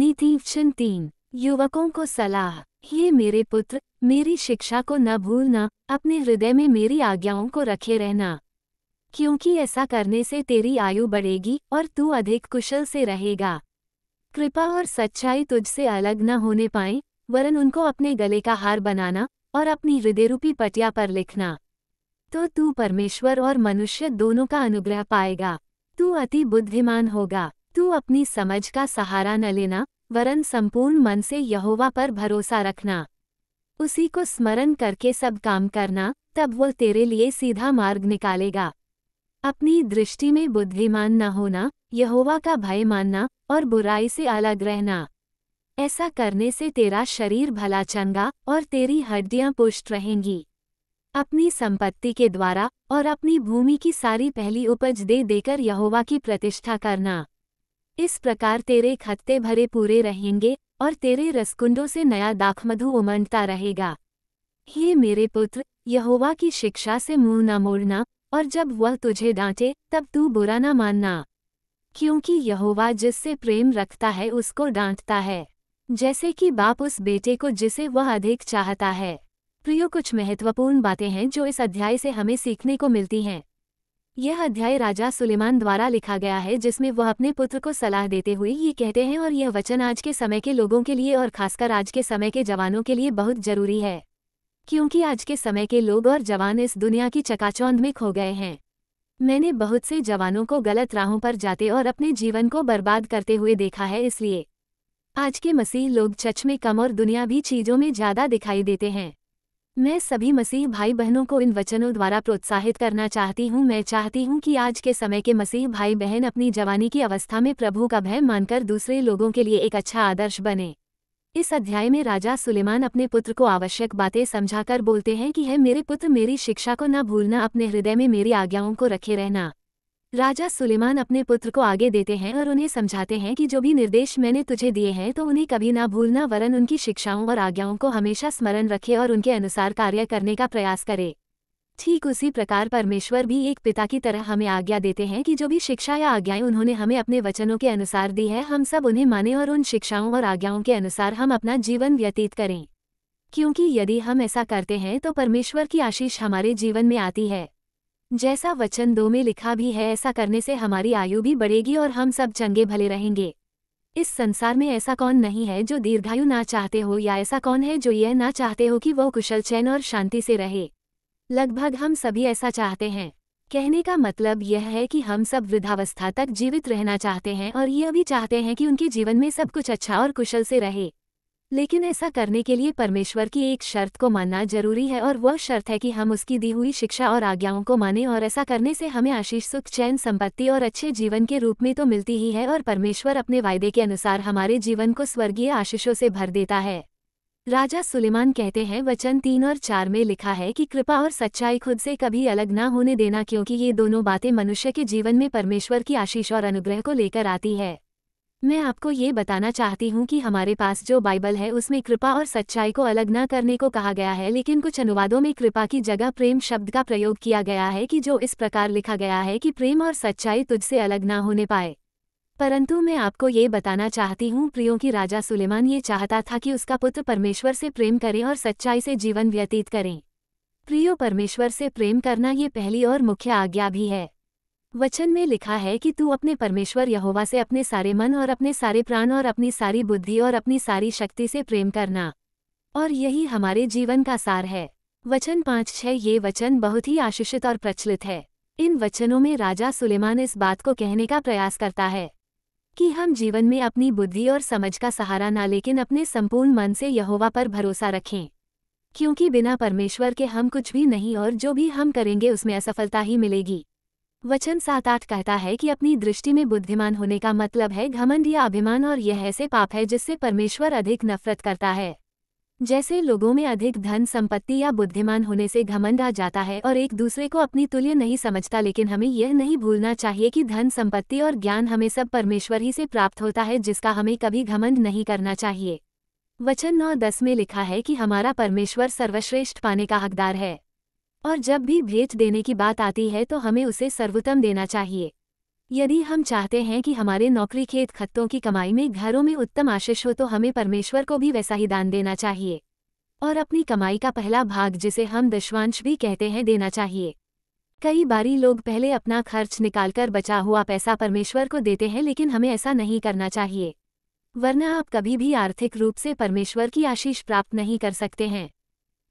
नीति तीन युवकों को सलाह ये मेरे पुत्र मेरी शिक्षा को न भूलना अपने हृदय में मेरी आज्ञाओं को रखे रहना क्योंकि ऐसा करने से तेरी आयु बढ़ेगी और तू अधिक कुशल से रहेगा कृपा और सच्चाई तुझसे अलग न होने पाए वरन उनको अपने गले का हार बनाना और अपनी हृदयरूपी पटिया पर लिखना तो तू परमेश्वर और मनुष्य दोनों का अनुग्रह पाएगा तू अति बुद्धिमान होगा तू अपनी समझ का सहारा न लेना वरन संपूर्ण मन से यहोवा पर भरोसा रखना उसी को स्मरण करके सब काम करना तब वो तेरे लिए सीधा मार्ग निकालेगा अपनी दृष्टि में बुद्धिमान न होना यहोवा का भय मानना और बुराई से अलग रहना ऐसा करने से तेरा शरीर भला चंगा और तेरी हड्डियां पुष्ट रहेंगी अपनी संपत्ति के द्वारा और अपनी भूमि की सारी पहली उपज दे देकर यहोवा की प्रतिष्ठा करना इस प्रकार तेरे खत्ते भरे पूरे रहेंगे और तेरे रसकुंडों से नया दाखमधु उमंडता रहेगा हे मेरे पुत्र यहोवा की शिक्षा से मुंह न मोड़ना और जब वह तुझे डांटे तब तू बुरा न मानना क्योंकि यहोवा जिससे प्रेम रखता है उसको डांटता है जैसे कि बाप उस बेटे को जिसे वह अधिक चाहता है प्रियो कुछ महत्वपूर्ण बातें हैं जो इस अध्याय से हमें सीखने को मिलती हैं यह अध्याय राजा सुलेमान द्वारा लिखा गया है जिसमें वह अपने पुत्र को सलाह देते हुए ये कहते हैं और यह वचन आज के समय के लोगों के लिए और खासकर आज के समय के जवानों के लिए बहुत जरूरी है क्योंकि आज के समय के लोग और जवान इस दुनिया की चकाचौंध में खो गए हैं मैंने बहुत से जवानों को गलत राहों पर जाते और अपने जीवन को बर्बाद करते हुए देखा है इसलिए आज के मसीह लोग चच में कम और दुनिया भी चीज़ों में ज़्यादा दिखाई देते हैं मैं सभी मसीह भाई बहनों को इन वचनों द्वारा प्रोत्साहित करना चाहती हूँ मैं चाहती हूँ कि आज के समय के मसीह भाई बहन अपनी जवानी की अवस्था में प्रभु का भय मानकर दूसरे लोगों के लिए एक अच्छा आदर्श बने इस अध्याय में राजा सुलेमान अपने पुत्र को आवश्यक बातें समझाकर बोलते हैं कि है मेरे पुत्र मेरी शिक्षा को न भूलना अपने हृदय में मेरी आज्ञाओं को रखे रहना राजा सुलेमान अपने पुत्र को आगे देते हैं और उन्हें समझाते हैं कि जो भी निर्देश मैंने तुझे दिए हैं तो उन्हें कभी ना भूलना वरन उनकी शिक्षाओं और आज्ञाओं को हमेशा स्मरण रखे और उनके अनुसार कार्य करने का प्रयास करे ठीक उसी प्रकार परमेश्वर भी एक पिता की तरह हमें आज्ञा देते हैं कि जो भी शिक्षा या आज्ञाएं उन्होंने हमें अपने वचनों के अनुसार दी है हम सब उन्हें माने और उन शिक्षाओं और आज्ञाओं के अनुसार हम अपना जीवन व्यतीत करें क्योंकि यदि हम ऐसा करते हैं तो परमेश्वर की आशीष हमारे जीवन में आती है जैसा वचन दो में लिखा भी है ऐसा करने से हमारी आयु भी बढ़ेगी और हम सब चंगे भले रहेंगे इस संसार में ऐसा कौन नहीं है जो दीर्घायु ना चाहते हो या ऐसा कौन है जो यह ना चाहते हो कि वह कुशल चैन और शांति से रहे लगभग हम सभी ऐसा चाहते हैं कहने का मतलब यह है कि हम सब वृद्धावस्था तक जीवित रहना चाहते हैं और यह भी चाहते हैं कि उनके जीवन में सब कुछ अच्छा और कुशल से रहे लेकिन ऐसा करने के लिए परमेश्वर की एक शर्त को मानना जरूरी है और वह शर्त है कि हम उसकी दी हुई शिक्षा और आज्ञाओं को माने और ऐसा करने से हमें आशीष सुख चैन संपत्ति और अच्छे जीवन के रूप में तो मिलती ही है और परमेश्वर अपने वायदे के अनुसार हमारे जीवन को स्वर्गीय आशीषों से भर देता है राजा सुलेमान कहते हैं वचन तीन और चार में लिखा है कि कृपा और सच्चाई खुद से कभी अलग ना होने देना क्योंकि ये दोनों बातें मनुष्य के जीवन में परमेश्वर की आशीष और अनुग्रह को लेकर आती है मैं आपको ये बताना चाहती हूँ कि हमारे पास जो बाइबल है उसमें कृपा और सच्चाई को अलग न करने को कहा गया है लेकिन कुछ अनुवादों में कृपा की जगह प्रेम शब्द का प्रयोग किया गया है कि जो इस प्रकार लिखा गया है कि प्रेम और सच्चाई तुझसे अलग न होने पाए परंतु मैं आपको ये बताना चाहती हूँ प्रियो की राजा सुलेमान ये चाहता था कि उसका पुत्र परमेश्वर से प्रेम करे और सच्चाई से जीवन व्यतीत करें प्रियो परमेश्वर से प्रेम करना ये पहली और मुख्य आज्ञा भी है वचन में लिखा है कि तू अपने परमेश्वर यहोवा से अपने सारे मन और अपने सारे प्राण और अपनी सारी बुद्धि और अपनी सारी शक्ति से प्रेम करना और यही हमारे जीवन का सार है वचन पाँच छः ये वचन बहुत ही आशीषित और प्रचलित है इन वचनों में राजा सुलेमान इस बात को कहने का प्रयास करता है कि हम जीवन में अपनी बुद्धि और समझ का सहारा ना लेकिन अपने संपूर्ण मन से यहोवा पर भरोसा रखें क्योंकि बिना परमेश्वर के हम कुछ भी नहीं और जो भी हम करेंगे उसमें असफलता ही मिलेगी वचन सात आठ कहता है कि अपनी दृष्टि में बुद्धिमान होने का मतलब है घमंड या अभिमान और यह ऐसे पाप है जिससे परमेश्वर अधिक नफरत करता है जैसे लोगों में अधिक धन संपत्ति या बुद्धिमान होने से घमंड आ जाता है और एक दूसरे को अपनी तुल्य नहीं समझता लेकिन हमें यह नहीं भूलना चाहिए कि धन संपत्ति और ज्ञान हमें सब परमेश्वर ही से प्राप्त होता है जिसका हमें कभी घमंड नहीं करना चाहिए वचन नौ दस में लिखा है कि हमारा परमेश्वर सर्वश्रेष्ठ पाने का हकदार है और जब भी भेंट देने की बात आती है तो हमें उसे सर्वोत्तम देना चाहिए यदि हम चाहते हैं कि हमारे नौकरी खेत खत्तों की कमाई में घरों में उत्तम आशीष हो तो हमें परमेश्वर को भी वैसा ही दान देना चाहिए और अपनी कमाई का पहला भाग जिसे हम दशवांश भी कहते हैं देना चाहिए कई बारी लोग पहले अपना खर्च निकालकर बचा हुआ पैसा परमेश्वर को देते हैं लेकिन हमें ऐसा नहीं करना चाहिए वरना आप कभी भी आर्थिक रूप से परमेश्वर की आशीष प्राप्त नहीं कर सकते हैं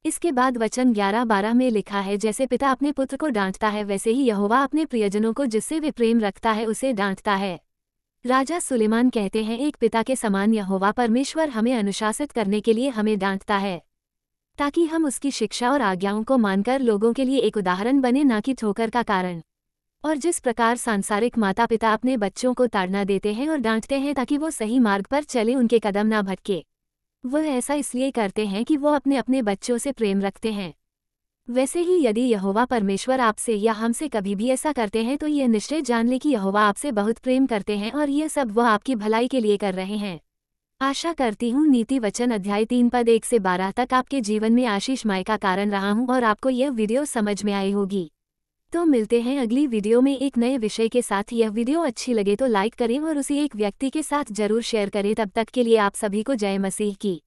इसके बाद वचन ग्यारह बारह में लिखा है जैसे पिता अपने पुत्र को डांटता है वैसे ही यहोवा अपने प्रियजनों को जिससे वे प्रेम रखता है उसे डांटता है राजा सुलेमान कहते हैं एक पिता के समान यहोवा परमेश्वर हमें अनुशासित करने के लिए हमें डांटता है ताकि हम उसकी शिक्षा और आज्ञाओं को मानकर लोगों के लिए एक उदाहरण बने न कि ठोकर का कारण और जिस प्रकार सांसारिक माता पिता अपने बच्चों को ताड़ना देते हैं और डांटते हैं ताकि वो सही मार्ग पर चले उनके कदम ना भटके वह ऐसा इसलिए करते हैं कि वह अपने अपने बच्चों से प्रेम रखते हैं वैसे ही यदि यहोवा परमेश्वर आपसे या हमसे कभी भी ऐसा करते हैं तो यह निश्चय जान ले कि यहोवा आपसे बहुत प्रेम करते हैं और यह सब वह आपकी भलाई के लिए कर रहे हैं आशा करती हूँ नीति वचन अध्याय तीन पद एक से बारह तक आपके जीवन में आशीष माय का कारण रहा हूँ और आपको यह वीडियो समझ में आई होगी तो मिलते हैं अगली वीडियो में एक नए विषय के साथ यह वीडियो अच्छी लगे तो लाइक करें और उसे एक व्यक्ति के साथ जरूर शेयर करें तब तक के लिए आप सभी को जय मसीह की